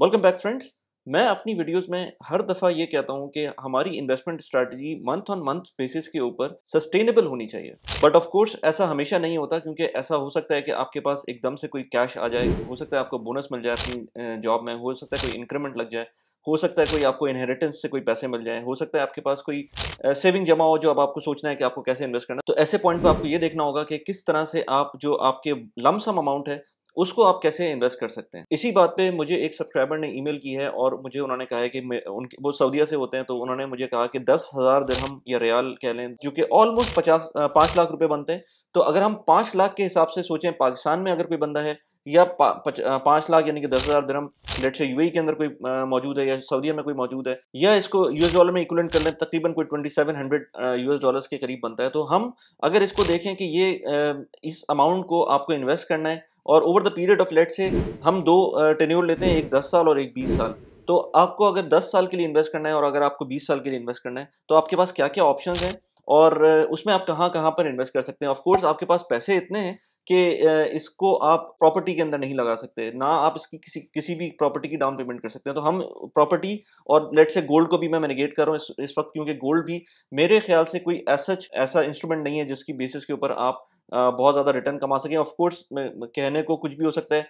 welcome back friends मैं अपनी videos में हर दफ़ा ये कहता हूँ कि हमारी investment strategy month on month basis के ऊपर सस्टेनेबल होनी चाहिए बट ऑफ कोर्स ऐसा हमेशा नहीं होता क्योंकि ऐसा हो सकता है कि आपके पास एकदम से कोई कैश आ जाए हो सकता है आपको बोनस मिल जाए अपनी जॉब में हो सकता है कोई इंक्रीमेंट लग जाए हो सकता है कोई आपको इनहेरिटेंस से कोई पैसे मिल जाए हो सकता है आपके पास कोई सेविंग जमा हो जो अब आपको सोचना है कि आपको कैसे इन्वेस्ट करना है तो ऐसे पॉइंट पर आपको ये देखना होगा कि किस तरह से आप जो आपके लमसम अमाउंट है उसको आप कैसे इन्वेस्ट कर सकते हैं इसी बात पे मुझे एक सब्सक्राइबर ने ईमेल की है और मुझे उन्होंने कहा है कि उनके वो सऊदीया से होते हैं तो उन्होंने मुझे कहा कि दस हज़ार दरहम या रियाल कह लें जो कि ऑलमोस्ट पचास पाँच लाख रुपये बनते हैं तो अगर हम पाँच लाख के हिसाब से सोचें पाकिस्तान में अगर कोई बंदा है या पांच पाँच लाख यानी कि दस हज़ार दरम लेट से यूएई के अंदर कोई मौजूद है या सऊदीया में कोई मौजूद है या इसको यूएस डॉलर में इक्वलेंट कर लें तकरीबन कोई twenty seven hundred US dollars के करीब बनता है तो हम अगर इसको देखें कि ये इस अमाउंट को आपको इन्वेस्ट करना है और over the period of let's say हम दो टेन्योर लेते हैं एक दस साल और एक बीस साल तो आपको अगर दस साल के लिए इन्वेस्ट करना है और अगर आपको बीस साल के लिए इन्वेस्ट करना है तो आपके पास क्या क्या ऑप्शन हैं और उसमें आप कहाँ कहाँ पर इन्वेस्ट कर सकते हैं ऑफकोर्स आपके पास पैसे इतने हैं कि इसको आप प्रॉपर्टी के अंदर नहीं लगा सकते ना आप इसकी किसी किसी भी प्रॉपर्टी की डाउन पेमेंट कर सकते हैं तो हम प्रॉपर्टी और लेट से गोल्ड को भी मैं मैनेगेट कर रहा हूँ इस, इस वक्त क्योंकि गोल्ड भी मेरे ख्याल से कोई ऐसा ऐसा इंस्ट्रूमेंट नहीं है जिसकी बेसिस के ऊपर आप बहुत ज़्यादा रिटर्न कमा सके ऑफकोर्स कहने को कुछ भी हो सकता है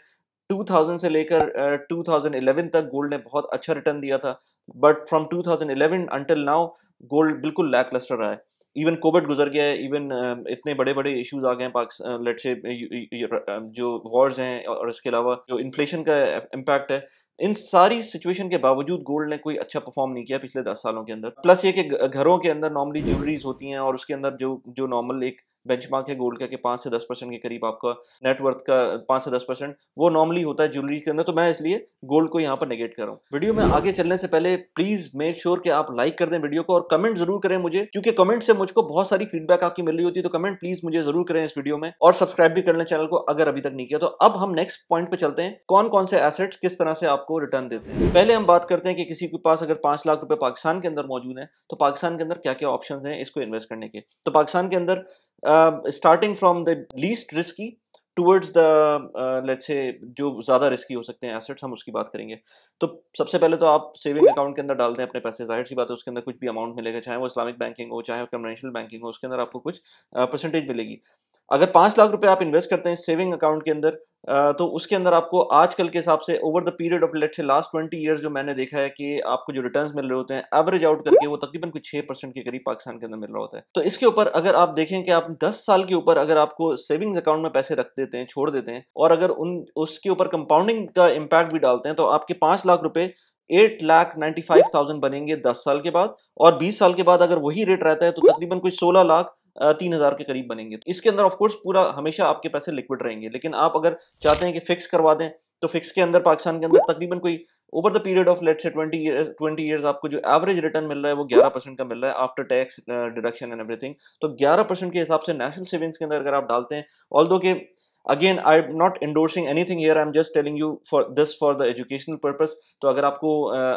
2000 से लेकर uh, 2011 तक गोल्ड ने बहुत अच्छा रिटर्न दिया था but from 2011 until now gold बिल्कुल लैक लस्टर रहा है इवन कोविड गुजर गया है इवन uh, इतने बड़े बड़े इश्यूज आ गए हैं पाकिस्तान लेट से जो वॉर्स हैं और इसके अलावा जो इन्फ्लेशन का इम्पैक्ट है इन सारी सिचुएशन के बावजूद गोल्ड ने कोई अच्छा परफॉर्म नहीं किया पिछले दस सालों के अंदर प्लस ये कि घरों के अंदर नॉर्मली ज्वेलरीज होती हैं और उसके अंदर जो जो नॉर्मल एक बेंचमार्क है गोल्ड का कि पाँच से दस परसेंट के करीब आपका नेटवर्थ का पाँच से दस परसेंट वो नॉर्मली होता है ज्वेलरी के अंदर तो मैं इसलिए गोल्ड को यहाँ पर नेगेट कर रहा हूँ वीडियो में आगे चलने से पहले प्लीज़ मेक श्योर कि आप लाइक कर दें वीडियो को और कमेंट जरूर करें मुझे क्योंकि कमेंट से मुझको बहुत सारी फीडबैक आपकी मिल रही होती है तो कमेंट प्लीज़ मुझे जरूर करें इस वीडियो में और सब्सक्राइब भी कर लें चैनल को अगर अभी तक नहीं किया तो अब हम नेक्स्ट पॉइंट पे चलते हैं कौन कौन से एसेट्स किस तरह से आपको रिटर्न देते हैं पहले हम बात करते हैं कि किसी के पास अगर पांच लाख रुपए पाकिस्तान के अंदर मौजूद है तो पाकिस्तान के अंदर क्या क्या ऑप्शन है इसको इन्वेस्ट करने के तो पाकिस्तान के अंदर starting from the least risky towards uh, let's say जो ज़्यादा रिस्की हो सकते हैं एसेट्स हम उसकी बात करेंगे तो सबसे पहले तो आप सेविंग अकाउंट के अंदर डालते हैं अपने पैसे जाहिर सी बात है उसके अंदर कुछ भी अमाउंट मिलेगा चाहे वो इस्लामिक बैंकिंग हो चाहे वो कमर्शियल बैंकिंग हो उसके अंदर आपको कुछ परसेंटेज uh, मिलेगी अगर पांच लाख रुपए आप इन्वेस्ट करते हैं सेविंग अकाउंट के अंदर तो उसके अंदर आपको आजकल के हिसाब से over the period of let's say last twenty years जो मैंने देखा है कि आपको जो रिटर्न्स मिल रहे होते हैं एवरेज आउट करके वो तकरीबन कुछ छह परसेंट के करीब पाकिस्तान के अंदर मिल रहा होता है तो इसके ऊपर अगर आप देखें कि आप दस साल के ऊपर अगर आपको सेविंग्स अकाउंट में पैसे रख देते हैं छोड़ देते हैं और अगर उन उसके ऊपर कंपाउंडिंग का इम्पैक्ट भी डालते हैं तो आपके पांच लाख रुपए eight lakh ninety five thousand बनेंगे दस साल के बाद और बीस साल के बाद अगर वही रेट रहता है तो तकरीबन कुछ सोलह लाख तीन हज़ार के करीब बनेंगे तो इसके अंदर ऑफकोर्स पूरा हमेशा आपके पैसे लिक्विड रहेंगे लेकिन आप अगर चाहते हैं कि फिक्स करवा दें तो फिक्स के अंदर पाकिस्तान के अंदर तकरीबन कोई over the period of let's say twenty twenty years आपको जो एवरेज रिटर्न मिल रहा है वो ग्यारह परसेंट का मिल रहा है after tax deduction and everything तो ग्यारह परसेंट के हिसाब से नेशनल सेविंग्स के अंदर अगर आप डालते हैं ऑल दो के again I am not endorsing anything here I am just telling you for this for the educational purpose तो अगर आपको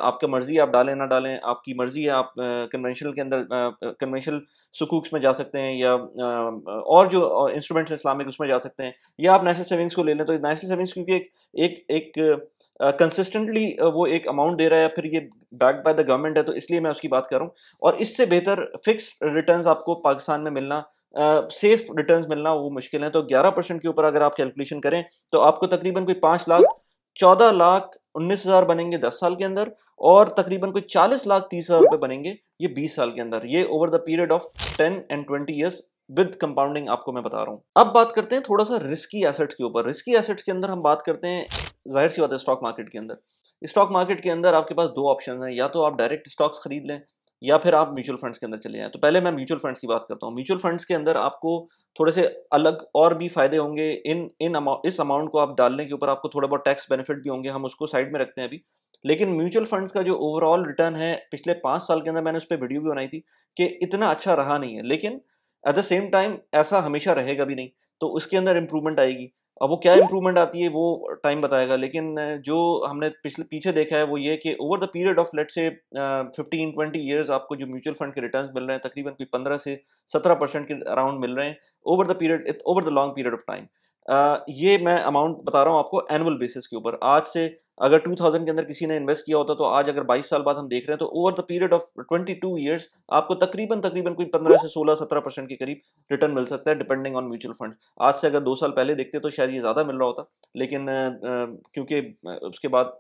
आपका मर्जी आप डालें ना डालें आपकी मर्जी है आप कन्वेंशनल के अंदर कन्वेंशनल सुकूक्स में जा सकते हैं या और जो इंस्ट्रूमेंट्स इस्लामिक उसमें जा सकते हैं या आप नेशनल सेविंग्स को ले लें तो नेशनल सेविंग्स क्योंकि एक एक एक कंसिस्टेंटली uh, uh, वो एक अमाउंट दे रहा है फिर ये बैक बाय द गवर्नमेंट है तो इसलिए मैं उसकी बात कर रहा हूँ और इससे बेहतर फिक्स रिटर्न आपको पाकिस्तान में मिलना सेफ uh, रिटर्न्स मिलना वो मुश्किल है तो 11 परसेंट के ऊपर अगर आप कैलकुलेशन करें तो आपको तकरीबन कोई पांच लाख चौदह लाख उन्नीस हज़ार बनेंगे दस साल के अंदर और तकरीबन कोई चालीस लाख तीस हज़ार रुपए बनेंगे ये बीस साल के अंदर ये over the period of ten and twenty years with compounding आपको मैं बता रहा हूँ अब बात करते हैं थोड़ा सा रिस्की एसेट्स के ऊपर रिस्की एसेट्स के अंदर हम बात करते हैं जाहिर सी बात है स्टॉक मार्केट के अंदर स्टॉक मार्केट के अंदर आपके पास दो ऑप्शन हैं या तो आप डायरेक्ट स्टॉक्स खरीद लें या फिर आप म्यूचुअल फंड्स के अंदर चले जाएं तो पहले मैं म्यूचुअल फंड्स की बात करता हूँ म्यूचुअल फंड्स के अंदर आपको थोड़े से अलग और भी फायदे होंगे इन इन अमाउंट इस अमाउंट को आप डालने के ऊपर आपको थोड़ा बहुत टैक्स बेनिफिट भी होंगे हम उसको साइड में रखते हैं अभी लेकिन म्यूचुअल फंड्स का जो ओवरऑल रिटर्न है पिछले पाँच साल के अंदर मैंने उस पर वीडियो भी बनाई थी कि इतना अच्छा रहा नहीं है लेकिन एट द सेम टाइम ऐसा हमेशा रहेगा भी नहीं तो उसके अंदर इम्प्रूवमेंट आएगी अब वो क्या इम्प्रूवमेंट आती है वो टाइम बताएगा लेकिन जो हमने पिछले पीछे देखा है वो ये कि over the period of let's say fifteen twenty years आपको जो म्यूचुअल फंड के रिटर्न मिल रहे हैं तकरीबन कोई पंद्रह से सत्रह परसेंट के अराउंड मिल रहे हैं over the period over the long period of time ये मैं अमाउंट बता रहा हूँ आपको एनुअल बेसिस के ऊपर आज से अगर 2000 के अंदर किसी ने इन्वेस्ट किया होता तो आज अगर 22 साल बाद हम देख रहे हैं तो over the period of 22 years आपको तकरीबन तकरीबन कोई 15 से 16 17 परसेंट के करीब रिटर्न मिल सकता है डिपेंडिंग ऑन म्यूचुअल फंड आज से अगर दो साल पहले देखते तो शायद ये ज़्यादा मिल रहा होता लेकिन क्योंकि उसके बाद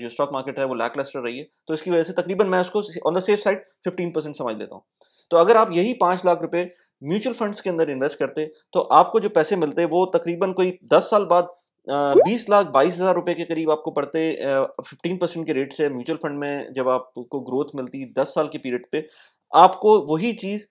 जो स्टॉक मार्केट है वो लैक रही है तो इसकी वजह से तकरीबन मैं उसको on the safe side fifteen समझ लेता हूँ तो अगर आप यही पाँच लाख रुपये म्यूचुअल फंड्स के अंदर इन्वेस्ट करते तो आपको जो पैसे मिलते वो तकरीबन कोई दस साल बाद बीस लाख बाईस हजार रुपए के करीब आपको पड़ते फिफ्टीन परसेंट के रेट से म्यूचुअल फंड में जब आपको ग्रोथ मिलती दस साल के पीरियड पे आपको वही चीज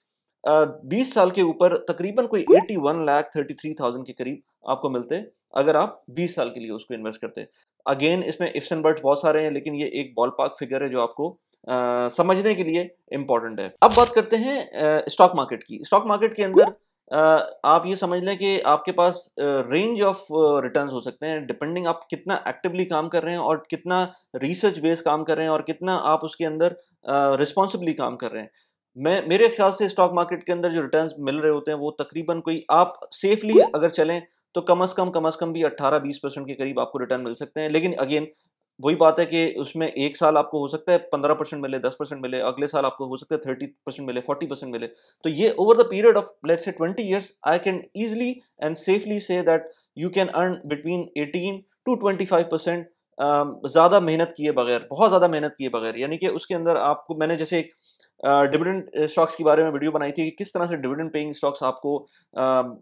बीस साल के ऊपर तकरीबन कोई eighty one lakh thirty three thousand के करीब आपको मिलते अगर आप बीस साल के लिए उसको इन्वेस्ट करते अगेन इसमें इफ्स एंड बर्ड्स बहुत सारे हैं लेकिन ये एक बॉल पार्क फिगर है जो आपको आ, समझने के लिए इम्पॉर्टेंट है अब बात करते हैं स्टॉक मार्केट की स्टॉक मार्केट के अंदर आप ये समझ लें कि आपके पास रेंज ऑफ रिटर्न हो सकते हैं डिपेंडिंग आप कितना एक्टिवली काम कर रहे हैं और कितना रिसर्च बेस काम कर रहे हैं और कितना आप उसके अंदर रिस्पॉन्सिबली काम कर रहे हैं मैं मेरे ख्याल से स्टॉक मार्केट के अंदर जो रिटर्न मिल रहे होते हैं वो तकरीबन कोई आप सेफली अगर चलें तो कम अज़ कम कम अज़ कम भी 18-20 परसेंट के करीब आपको रिटर्न मिल सकते हैं लेकिन अगेन वही बात है कि उसमें एक साल आपको हो सकता है पंद्रह परसेंट मिले दस परसेंट मिले अगले साल आपको हो सकता है थर्टी परसेंट मिले फोर्टी परसेंट मिले तो ये over the period of let's say twenty years I can easily and safely say that you can earn between eighteen to twenty five percent ज़्यादा मेहनत किए बगैर बहुत ज़्यादा मेहनत किए बगैर यानी कि उसके अंदर आपको मैंने जैसे एक डिविडेंड स्टॉक्स के बारे में वीडियो बनाई थी कि किस तरह से डिविडेंड पेइंग स्टॉक्स आपको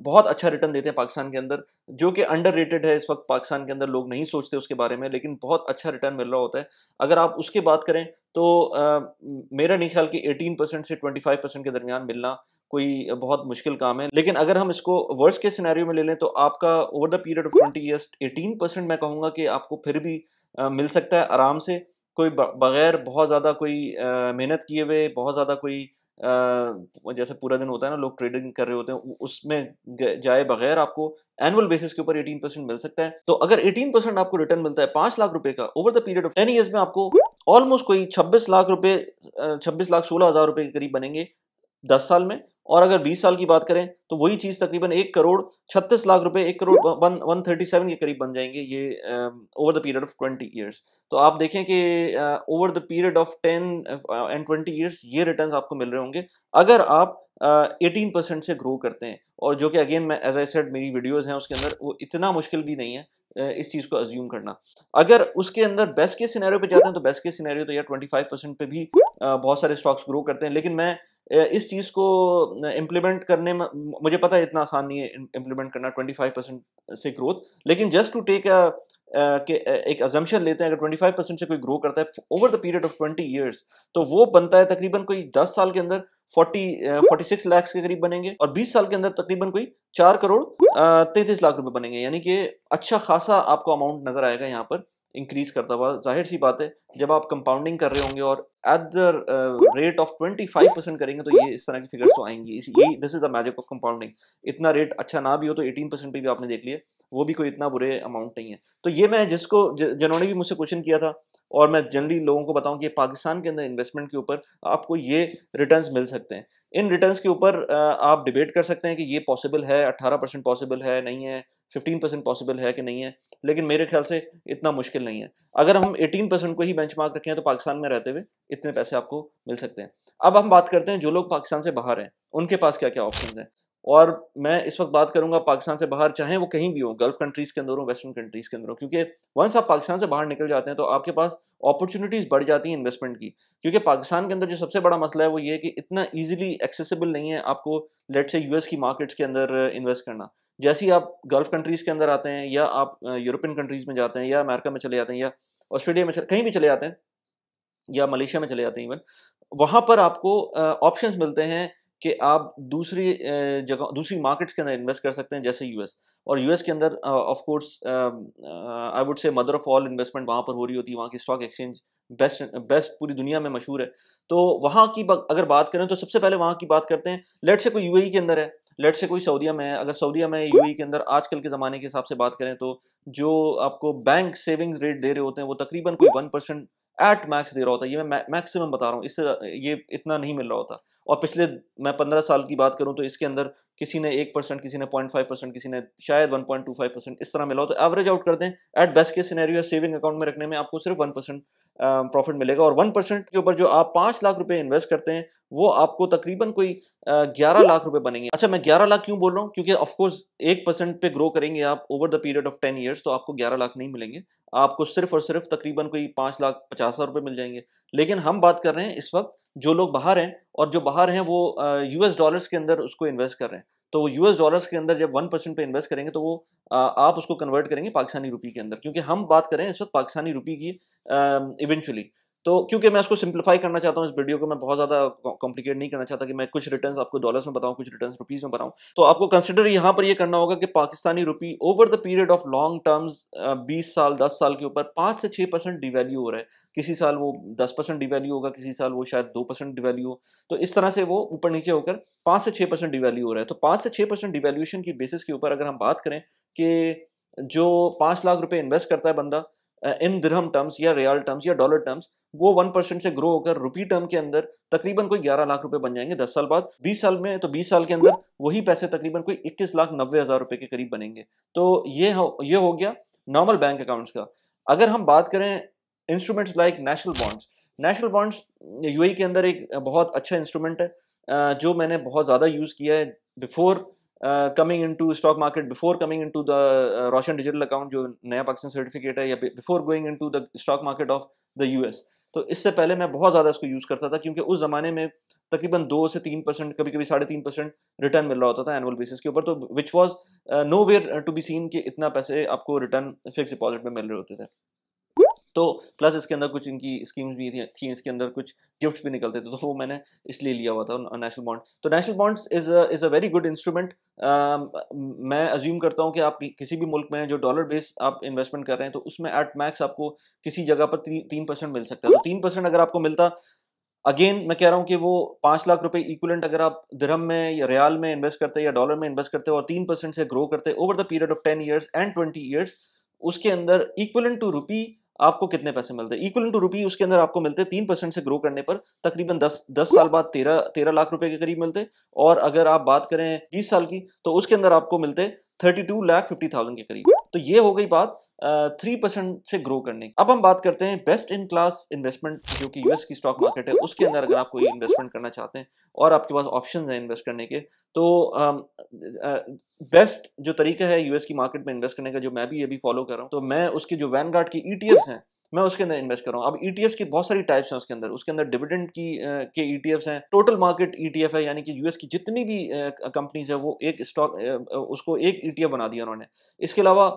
बहुत अच्छा रिटर्न देते हैं पाकिस्तान के अंदर जो कि अंडर है इस वक्त पाकिस्तान के अंदर लोग नहीं सोचते उसके बारे में लेकिन बहुत अच्छा रिटर्न मिल रहा होता है अगर आप उसके बात करें तो मेरा नहीं ख्याल कि एटीन से ट्वेंटी के दरमियान मिलना कोई बहुत मुश्किल काम है लेकिन अगर हम इसको वर्ष के सिनेरियो में ले लें तो आपका over the period of twenty years eighteen percent मैं कहूँगा कि आपको फिर भी मिल सकता है आराम से कोई बगैर बहुत ज़्यादा कोई मेहनत किए हुए बहुत ज़्यादा कोई आ, जैसे पूरा दिन होता है ना लोग ट्रेडिंग कर रहे होते हैं उसमें जाए बगैर आपको एनुअल बेसिस के ऊपर 18 परसेंट मिल सकता है तो अगर 18 परसेंट आपको रिटर्न मिलता है पांच लाख रुपए का over the period of ten years में आपको ऑलमोस्ट कोई 26 लाख रुपए 26 लाख सोलह हजार रुपए के करीब बनेंगे दस साल में और अगर 20 साल की बात करें तो वही चीज़ तकरीबन एक करोड़ छत्तीस लाख रुपए एक crore one one thirty seven के करीब बन जाएंगे ये over the period of twenty years तो आप देखें कि over the period of ten and twenty years ये रिटर्न आपको मिल रहे होंगे अगर आप एटीन uh, परसेंट से ग्रो करते हैं और जो कि अगेन मैं एज आई सेड मेरी वीडियोज़ हैं उसके अंदर वो इतना मुश्किल भी नहीं है इस चीज़ को अज्यूम करना अगर उसके अंदर बेस्ट के सिनेरियो पे जाते हैं तो बेस्ट के सिनेरियो तो यार 25 परसेंट पे भी बहुत सारे स्टॉक्स ग्रो करते हैं लेकिन मैं इस चीज़ को इम्प्लीमेंट करने में मुझे पता है इतना आसान नहीं है इम्प्लीमेंट करना 25 परसेंट से ग्रोथ लेकिन जस्ट टू टेक अ के एक अजम्पन लेते हैं अगर 25 परसेंट से कोई ग्रो करता है over the period of 20 years तो वो बनता है तकरीबन कोई 10 साल के अंदर 40 46 लाख के करीब बनेंगे और 20 साल के अंदर तकरीबन कोई 4 करोड़ 33 लाख रुपए बनेंगे यानी कि अच्छा खासा आपको अमाउंट नजर आएगा यहाँ पर इंक्रीज़ करता हुआ जाहिर सी बात है जब आप कंपाउंडिंग कर रहे होंगे और at the rate of twenty five percent करेंगे तो ये इस तरह की फिगर्स तो आएंगी ये this is the magic of compounding इतना रेट अच्छा ना भी हो तो एटीन परसेंट पर भी आपने देख लिया वो भी कोई इतना बुरे अमाउंट नहीं है तो ये मैं जिसको जिन्होंने भी मुझसे क्वेश्चन किया था और मैं जनरली लोगों को बताऊं कि पाकिस्तान के अंदर इन्वेस्टमेंट के ऊपर आपको ये रिटर्न्स मिल सकते हैं इन रिटर्न्स के ऊपर uh, आप डिबेट कर सकते हैं कि ये पॉसिबल है अट्ठारह परसेंट पॉसिबल है नहीं है फिफ्टीन परसेंट पॉसिबल है कि नहीं है लेकिन मेरे ख्याल से इतना मुश्किल नहीं है अगर हम एटीन परसेंट को ही बेंच मार्क रखें तो पाकिस्तान में रहते हुए इतने पैसे आपको मिल सकते हैं अब हम बात करते हैं जो लोग पाकिस्तान से बाहर हैं उनके पास क्या क्या ऑप्शन हैं और मैं इस वक्त बात करूंगा पाकिस्तान से बाहर चाहे वो कहीं भी हो गल्फ कंट्रीज़ के अंदर हो वेस्टर्न कंट्रीज़ के अंदर हो क्योंकि वंस आप पाकिस्तान से बाहर निकल जाते हैं तो आपके पास अपॉर्चुनिटीज़ बढ़ जाती हैं इन्वेस्टमेंट की क्योंकि पाकिस्तान के अंदर जो सबसे बड़ा मसला है वो ये कि इतना ईजिली एक्सेसिबल नहीं है आपको लेट से यूएस की मार्केट्स के अंदर इन्वेस्ट करना जैसे ही आप गल्फ कंट्रीज़ के अंदर आते हैं या आप यूरोपियन कंट्रीज़ में जाते हैं या अमेरिका में चले जाते हैं या ऑस्ट्रेलिया में कहीं भी चले जाते हैं या मलेशिया में चले जाते हैं इवन वहाँ पर आपको ऑप्शंस मिलते हैं कि आप दूसरी जगह दूसरी मार्केट्स के अंदर इन्वेस्ट कर सकते हैं जैसे यूएस और यूएस के अंदर of course I would say mother of all investment वहाँ पर हो रही होती है वहाँ की स्टॉक एक्सचेंज बेस्ट बेस्ट पूरी दुनिया में मशहूर है तो वहाँ की अगर बात करें तो सबसे पहले वहाँ की बात करते हैं लेट से कोई यू e के अंदर है लेट से कोई सऊदीया में है अगर सऊदीया में यू e के अंदर आजकल के ज़माने के हिसाब से बात करें तो जो आपको बैंक सेविंग्स रेट दे रहे होते हैं वो तकरीबन कोई वन परसेंट एट मैक्स दे रहा होता ये मैं मैक्सिमम बता रहा हूँ इससे ये इतना नहीं मिल रहा होता और पिछले मैं पंद्रह साल की बात करूँ तो इसके अंदर किसी ने एक परसेंट किसी ने पॉइंट फाइव परसेंट किसी ने शायद one point two five percent इस तरह मिला हो तो एवरेज आउट कर दें एट बेस्ट के सिनेरियो सेविंग अकाउंट में रखने में आपको सिर्फ वन परसेंट प्रॉफिट मिलेगा और वन परसेंट के ऊपर जो आप पाँच लाख रुपए इन्वेस्ट करते हैं वो आपको तकरीबन कोई ग्यारह लाख रुपए बनेंगे अच्छा मैं ग्यारह लाख क्यों बोल रहा हूँ क्योंकि ऑफकोर्स एक परसेंट पे ग्रो करेंगे आप over the period of ten years तो आपको ग्यारह लाख नहीं मिलेंगे आपको सिर्फ और सिर्फ तकरीबन कोई पाँच लाख पचास हजार रुपये मिल जाएंगे लेकिन हम बात कर रहे हैं इस वक्त जो लोग बाहर हैं और जो बाहर हैं वो यूएस डॉलर्स के अंदर उसको इन्वेस्ट कर रहे हैं तो वो यूएस डॉलर्स के अंदर जब वन परसेंट पे इन्वेस्ट करेंगे तो वो आप उसको कन्वर्ट करेंगे पाकिस्तानी रुपी के अंदर क्योंकि हम बात करें इस वक्त पाकिस्तानी रुपी की इवेंचुअली तो क्योंकि मैं इसको सिंप्लीफाई करना चाहता हूँ इस वीडियो को मैं बहुत ज़्यादा कॉम्प्लिकेट नहीं करना चाहता कि मैं कुछ रिटर्न आपको डॉलर्स में बताऊँ कुछ रिटर्न रुपीज़ में बताऊँ तो आपको कंसिडर यहाँ पर यह करना होगा कि Pakistani rupee over the period of long terms बीस साल दस साल के ऊपर पाँच से छः परसेंट डिवेल्यू हो रहा है किसी साल वो दस परसेंट डिवैल्यू होगा किसी साल वो शायद दो परसेंट डिवेल्यू हो तो इस तरह से वो ऊपर नीचे होकर पाँच से छः परसेंट डिवैल्यू हो रहा है तो पाँच से छः परसेंट डिवेल्यूशन की बेसिस के ऊपर अगर हम बात करें कि जो पाँच लाख रुपये इन्वेस्ट करता है बंदा इन दिरहम टर्म्स या रियाल टर्म्स या डॉलर टर्म्स वो वन परसेंट से ग्रो होकर रुपी टर्म के अंदर तकरीबन कोई ग्यारह लाख रुपए बन जाएंगे दस साल बाद बीस साल में तो बीस साल के अंदर वही पैसे तकरीबन कोई इक्कीस लाख नब्बे हजार रुपए के करीब बनेंगे तो ये हो ये हो गया नॉर्मल बैंक अकाउंट्स का अगर हम बात करें instruments like national bonds national bonds UAE के अंदर एक बहुत अच्छा इंस्ट्रूमेंट है uh, जो मैंने बहुत ज़्यादा यूज़ किया है before coming in to stock market before coming in to the Roshan digital account जो नया पाकिस्तान सर्टिफिकेट है या before going in to the stock market of the S तो इससे पहले मैं बहुत ज़्यादा इसको यूज़ करता था क्योंकि उस ज़माने में तकरीबन दो से तीन परसेंट कभी कभी साढ़े तीन परसेंट रिटर्न मिल रहा होता था एनुअल बेसिस के ऊपर तो which was nowhere to be seen कि इतना पैसे आपको रिटर्न फिक्स डिपॉजिट में मिल रहे होते थे तो प्लस इसके अंदर कुछ इनकी स्कीम्स भी थी, थी इसके अंदर कुछ गिफ्ट्स भी निकलते थे तो वो मैंने इसलिए लिया हुआ था नेशनल बॉन्ड तो national bonds is is a very good instrument मैं अज्यूम करता हूँ कि आप किसी भी मुल्क में जो डॉलर बेस आप इन्वेस्टमेंट कर रहे हैं तो उसमें एट मैक्स आपको किसी जगह पर तीन परसेंट मिल सकता है तो तीन परसेंट अगर आपको मिलता अगेन मैं कह रहा हूँ कि वो पाँच लाख रुपए इक्वलेंट अगर आप धर्म में या रियाल में इन्वेस्ट करते हैं या डॉलर में इन्वेस्ट करते हैं और तीन परसेंट से ग्रो करते over the period of ten years and twenty years उसके अंदर इक्वलेंट टू रुपी आपको कितने पैसे मिलते हैं इक्वल टू रुपी उसके अंदर आपको मिलते हैं तीन परसेंट से ग्रो करने पर तकरीबन दस दस साल बाद तेरह तेरह लाख रुपए के करीब मिलते और अगर आप बात करें बीस साल की तो उसके अंदर आपको मिलते thirty two lakh fifty thousand के करीब तो ये हो गई बात थ्री परसेंट से ग्रो करने की अब हम बात करते हैं बेस्ट इन क्लास इन्वेस्टमेंट जो कि यूएस की स्टॉक मार्केट है उसके अंदर अगर आप कोई इन्वेस्टमेंट करना चाहते हैं और आपके पास ऑप्शन है इन्वेस्ट करने के तो बेस्ट जो तरीका है यूएस की मार्केट में इन्वेस्ट करने का जो मैं भी अभी फॉलो कर रहा हूँ तो मैं उसके जो वैन की ई e हैं मैं उसके अंदर इन्वेस्ट कर रहा हूँ अब ईटीएफ e की बहुत सारी टाइप्स हैं उसके अंदर उसके अंदर डिविडेंड की के ईटीएफ e हैं टोटल मार्केट ईटीएफ है यानी कि यूएस की जितनी भी कंपनीज है वो एक स्टॉक उसको एक ईटीएफ e बना दिया उन्होंने इसके अलावा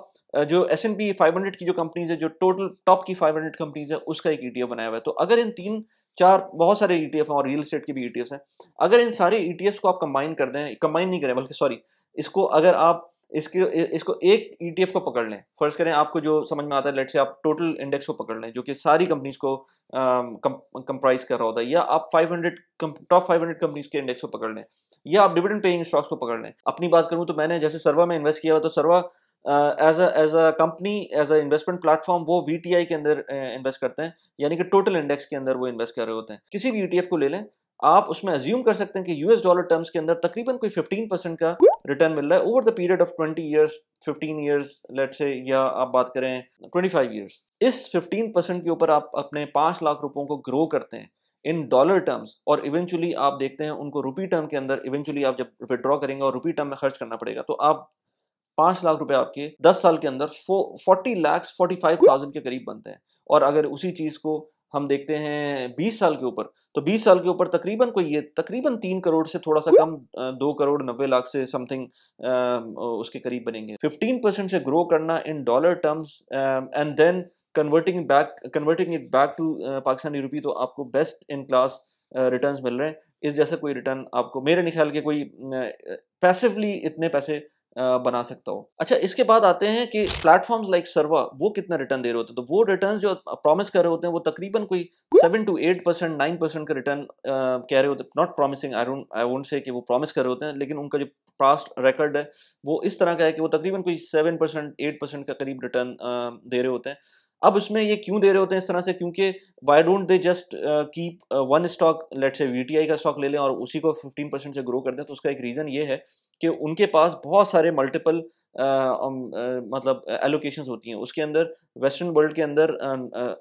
जो S N P five hundred की जो कंपनीज है जो टोटल टॉप की फाइव हंड्रेड कंपनीज है उसका एक ईटीएफ बनाया हुआ है तो अगर इन तीन चार बहुत सारे ई हैं और रियल स्टेट के भी ई हैं अगर इन सारे ई को आप कंबाइन कर दें कंबाइन नहीं करें बल्कि सॉरी इसको अगर आप इसके इसको एक ईटीएफ e को पकड़ लें फर्ज करें आपको जो समझ में आता है लेट से आप टोटल इंडेक्स को पकड़ लें जो कि सारी कंपनीज को कंप्राइज कर रहा होता है या आप 500 टॉप 500 कंपनीज के इंडेक्स को पकड़ लें या आप डिविडेंड पेइंग स्टॉक्स को पकड़ लें अपनी बात करूं तो मैंने जैसे सर्वा में इन्वेस्ट किया हुआ तो Sarwa as as a company as a investment platform वो वी के अंदर इन्वेस्ट करते हैं यानी कि टोटल इंडेक्स के अंदर वो इन्वेस्ट कर रहे होते हैं किसी भी ई e को ले लें आप उसमें अज्यूम कर सकते हैं कि यूएस डॉलर टर्म्स के अंदर तकरीबन कोई 15 परसेंट का रिटर्न मिल रहा है over the period of 20 years 15 years let say या आप बात करें 25 इयर्स इस 15 परसेंट के ऊपर आप अपने पाँच लाख रुपयों को ग्रो करते हैं इन डॉलर टर्म्स और इवेंचुअली आप देखते हैं उनको रुपी टर्म के अंदर इवेंचुअली आप जब विड्रॉ करेंगे और रुपी टर्म में खर्च करना पड़ेगा तो आप पाँच लाख रुपए आपके दस साल के अंदर forty lakhs forty five thousand के करीब बनते हैं और अगर उसी चीज़ को हम देखते हैं 20 साल के ऊपर तो 20 साल के ऊपर तकरीबन कोई ये तकरीबन तीन करोड़ से थोड़ा सा कम दो करोड़ नब्बे लाख से समथिंग उसके करीब बनेंगे 15 परसेंट से ग्रो करना in dollar terms and then converting back converting it back to Pakistani rupee तो आपको बेस्ट इन क्लास रिटर्न मिल रहे हैं इस जैसा कोई रिटर्न आपको मेरे नहीं ख्याल के कोई पैसिवली इतने पैसे बना सकता हो अच्छा इसके बाद आते हैं कि प्लेटफॉर्म्स लाइक सर्वा वो कितना रिटर्न दे रहे होते हैं तो वो रिटर्न्स जो प्रॉमिस कर रहे होते हैं वो तकरीबन कोई seven to eight percent nine percent का रिटर्न कह रहे होते not promising I don't I won't say कि वो प्रॉमिस कर रहे होते हैं लेकिन उनका जो पास्ट रिकॉर्ड है वो इस तरह का है कि वो तकरीबन कोई सेवन परसेंट एट परसेंट का करीब रिटर्न दे रहे होते हैं अब उसमें ये क्यों दे रहे होते हैं इस तरह से क्योंकि why don't they just keep one stock let say VTI का स्टॉक ले लें और उसी को फिफ्टीन परसेंट से ग्रो कर दें तो उसका एक रीज़न ये है कि उनके पास बहुत सारे मल्टीपल मतलब एलोकेशंस होती हैं उसके अंदर वेस्टर्न वर्ल्ड के अंदर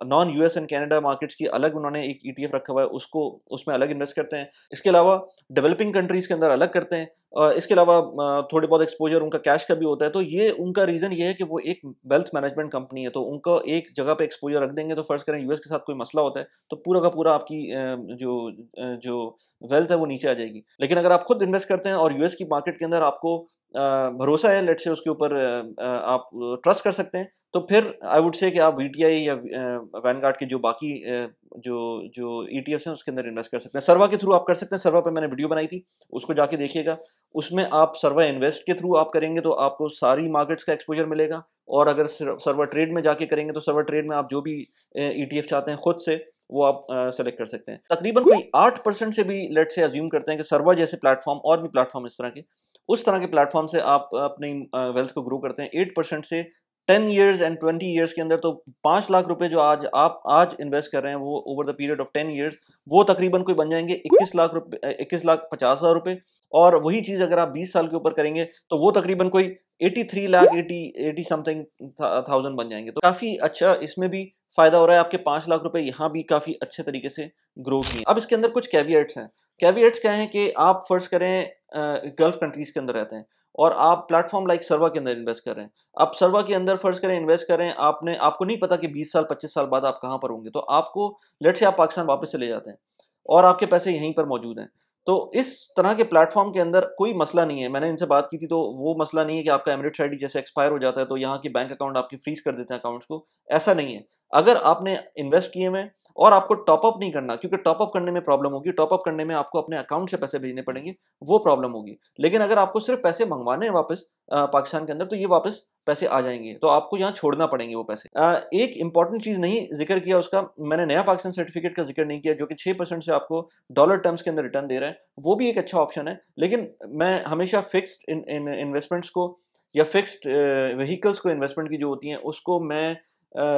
non US and Canada markets की अलग उन्होंने एक ईटीएफ e रखा हुआ है उसको उसमें अलग इन्वेस्ट करते हैं इसके अलावा डेवलपिंग कंट्रीज़ के अंदर अलग करते हैं और इसके अलावा थोड़े बहुत एक्सपोजर उनका कैश का भी होता है तो ये उनका रीज़न ये है कि वो एक वेल्थ मैनेजमेंट कंपनी है तो उनका एक जगह पर एक्सपोजर रख देंगे तो फर्ज करें यूएस के साथ कोई मसला होता है तो पूरा का पूरा आपकी जो जो वेल्थ है वो नीचे आ जाएगी लेकिन अगर आप खुद इन्वेस्ट करते हैं और यूएस की मार्केट के अंदर आपको भरोसा है लेट से उसके ऊपर आप ट्रस्ट कर सकते हैं तो फिर आई वुड से कि आप वी या वैन के जो बाकी जो जो ई e टी हैं उसके अंदर इन्वेस्ट कर सकते हैं सर्वा के थ्रू आप कर सकते हैं सर्वा पे मैंने वीडियो बनाई थी उसको जाके देखिएगा उसमें आप सर्वा इन्वेस्ट के थ्रू आप करेंगे तो आपको सारी मार्केट्स का एक्सपोजर मिलेगा और अगर सर्वा ट्रेड में जाके करेंगे तो सर्वा ट्रेड में आप जो भी ई e चाहते हैं खुद से वो आप सेलेक्ट कर सकते हैं तकरीबन कोई आठ परसेंट से भी लेट से अज्यूम करते हैं कि सर्वा जैसे प्लेटफॉर्म और भी प्लेटफॉर्म इस तरह के उस तरह के प्लेटफॉर्म से आप अपनी वेल्थ को ग्रो करते हैं एट परसेंट से ten years and twenty years के अंदर तो पाँच लाख रुपए जो आज आप आज इन्वेस्ट कर रहे हैं वो over the period of ten years वो तकरीबन कोई बन जाएंगे इक्कीस लाख रुपए इक्कीस लाख पचास हज़ार रुपये और वही चीज़ अगर आप बीस साल के ऊपर करेंगे तो वो तकरीबन कोई eighty three lakh eighty eighty something thousand बन जाएंगे तो काफ़ी अच्छा इसमें भी फ़ायदा हो रहा है आपके पाँच लाख रुपए यहाँ भी काफ़ी अच्छे तरीके से ग्रो किए अब इसके अंदर कुछ कैवियट्स हैं कैवियट्स क्या हैं कि आप फर्ज करें गल्फ कंट्रीज के अंदर रहते हैं और आप प्लेटफॉर्म लाइक सर्वा के अंदर इन्वेस्ट कर रहे हैं आप सर्वा के अंदर फर्ज करें इन्वेस्ट करें आपने आपको नहीं पता कि 20 साल 25 साल बाद आप कहाँ पर होंगे तो आपको लेट से आप पाकिस्तान वापस चले जाते हैं और आपके पैसे यहीं पर मौजूद हैं तो इस तरह के प्लेटफॉर्म के अंदर कोई मसला नहीं है मैंने इनसे बात की थी तो वो मसला नहीं है कि आपका एमरेट आई जैसे एक्सपायर हो जाता है तो यहाँ की बैंक अकाउंट आपके फ्रीज कर देते हैं अकाउंट्स को ऐसा नहीं है अगर आपने इन्वेस्ट किए हैं और आपको टॉपअप नहीं करना क्योंकि टॉपअप करने में प्रॉब्लम होगी टॉपअप करने में आपको अपने अकाउंट से पैसे भेजने पड़ेंगे वो प्रॉब्लम होगी लेकिन अगर आपको सिर्फ पैसे मंगवाने हैं वापस पाकिस्तान के अंदर तो ये वापस पैसे आ जाएंगे तो आपको यहाँ छोड़ना पड़ेंगे वो पैसे आ, एक इंपॉर्टेंट चीज़ नहीं जिक्र किया उसका मैंने नया पाकिस्तान सर्टिफिकेट का जिक्र नहीं किया जो कि छः परसेंट से आपको डॉलर टर्म्स के अंदर रिटर्न दे रहा है वो भी एक अच्छा ऑप्शन है लेकिन मैं हमेशा इन इन्वेस्टमेंट्स को या फिक्स्ड व्हीकल्स को इन्वेस्टमेंट की जो होती हैं उसको मैं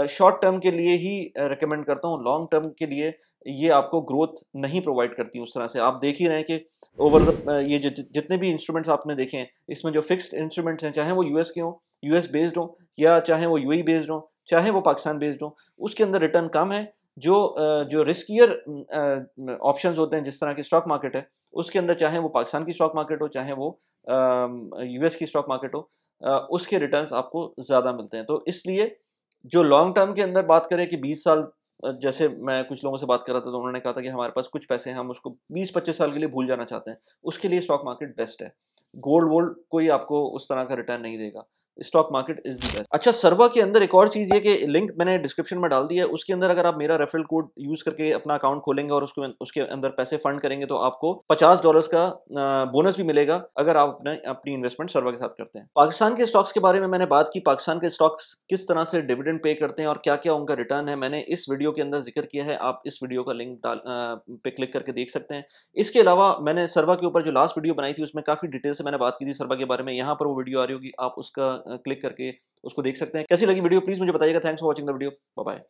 शॉर्ट टर्म के लिए ही रिकमेंड करता हूँ लॉन्ग टर्म के लिए ये आपको ग्रोथ नहीं प्रोवाइड करती उस तरह से आप देख ही रहे हैं कि ओवर ये जितने भी इंस्ट्रूमेंट्स आपने देखे हैं इसमें जो फिक्स्ड इंस्ट्रूमेंट्स हैं चाहे वो यूएस के हों यूएस बेस्ड हों या चाहे वो यूएई बेस्ड e हों चाहे वो पाकिस्तान बेस्ड हों उसके अंदर रिटर्न कम है जो जो रिस्कियर ऑप्शन होते हैं जिस तरह की स्टॉक मार्केट है उसके अंदर चाहे वो पाकिस्तान की स्टॉक मार्केट हो चाहे वो यूएस की स्टॉक मार्केट हो उसके रिटर्न्स आपको ज़्यादा मिलते हैं तो इसलिए जो लॉन्ग टर्म के अंदर बात करें कि 20 साल जैसे मैं कुछ लोगों से बात कर रहा था तो उन्होंने कहा था कि हमारे पास कुछ पैसे हैं हम उसको 20-25 साल के लिए भूल जाना चाहते हैं उसके लिए स्टॉक मार्केट बेस्ट है गोल्ड वोल्ड कोई आपको उस तरह का रिटर्न नहीं देगा stock market is the best अच्छा सर्वा के अंदर एक और चीज़ ये कि लिंक मैंने डिस्क्रिप्शन में डाल दी है उसके अंदर अगर आप मेरा रेफरल कोड यूज़ करके अपना अकाउंट खोलेंगे और उसको उसके अंदर पैसे फंड करेंगे तो आपको पचास डॉलर का बोनस भी मिलेगा अगर आप अपने अपनी इन्वेस्टमेंट सर्वा के साथ करते हैं पाकिस्तान के स्टॉक्स के बारे में मैंने बात की पाकिस्तान के स्टॉक्स किस तरह से डिविडेंड पे करते हैं और क्या क्या उनका रिटर्न है मैंने इस वीडियो के अंदर जिक्र किया है आप इस वीडियो का लिंक डाल पे क्लिक करके देख सकते हैं इसके अलावा मैंने सर्वा के ऊपर जो लास्ट वीडियो बनाई थी उसमें काफ़ी डिटेल से मैंने बात की थी सर्वा के बारे में यहाँ पर वो वीडियो आ रही होगी आप उसका क्लिक करके उसको देख सकते हैं कैसी लगी वीडियो प्लीज़ मुझे बताइएगा thanks for watching the video bye